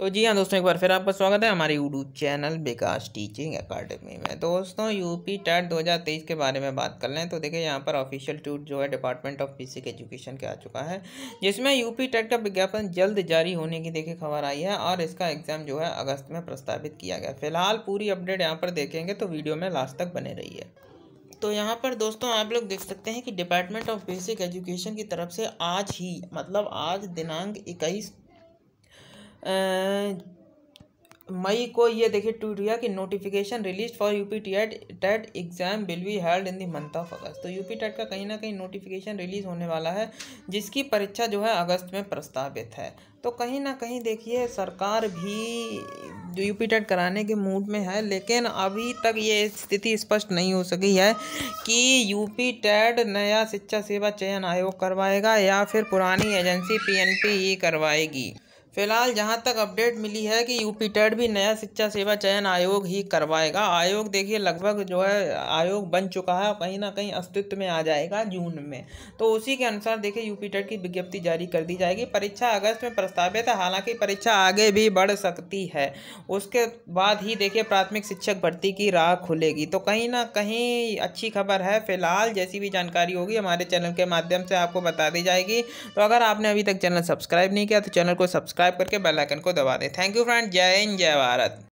तो जी हाँ दोस्तों एक बार फिर आपका स्वागत है हमारे YouTube channel Vikas teaching academy में तो दोस्तों यूपी टेट 2023 के बारे में बात कर लें तो देखिए यहाँ पर ऑफिशियल ट्यूट जो है डिपार्टमेंट ऑफ बेसिक एजुकेशन के आ चुका है जिसमें यूपी टेट का विज्ञापन जल्द जारी होने की देखिए खबर आई है और इसका एग्जाम जो है अगस्त में प्रस्तावित किया गया फिलहाल पूरी अपडेट यहाँ पर देखेंगे तो वीडियो में लास्ट तक बने है तो यहाँ पर दोस्तों आप लोग देख सकते हैं कि डिपार्टमेंट ऑफ बेसिक एजुकेशन की तरफ से आज ही मतलब आज दिनांक इक्कीस मई को ये देखिए ट्वीट हुआ कि notification release for UP TET TET exam will be held in the month of August तो पी टेट का कहीं ना कहीं नोटिफिकेशन रिलीज होने वाला है जिसकी परीक्षा जो है अगस्त में प्रस्तावित है तो कहीं ना कहीं देखिए सरकार भी जो पी टेट कराने के मूड में है लेकिन अभी तक ये स्थिति स्पष्ट नहीं हो सकी है कि पी टेट नया शिक्षा सेवा चयन आयोग करवाएगा या फिर पुरानी एजेंसी पी ही करवाएगी फिलहाल जहां तक अपडेट मिली है कि यूपी टेट भी नया शिक्षा सेवा चयन आयोग ही करवाएगा आयोग देखिए लगभग जो है आयोग बन चुका है कहीं ना कहीं अस्तित्व में आ जाएगा जून में तो उसी के अनुसार देखिए यूपी टेट की विज्ञप्ति जारी कर दी जाएगी परीक्षा अगस्त में प्रस्तावित है हालांकि परीक्षा आगे भी बढ़ सकती है उसके बाद ही देखिए प्राथमिक शिक्षक भर्ती की राह खुलेगी तो कहीं ना कहीं अच्छी खबर है फिलहाल जैसी भी जानकारी होगी हमारे चैनल के माध्यम से आपको बता दी जाएगी तो अगर आपने अभी तक चैनल सब्सक्राइब नहीं किया तो चैनल को सब्सक्राइब सब्सक्राइब करके बेल आइकन को दबा दें थैंक यू फ्रेंड जय हिंद जय भारत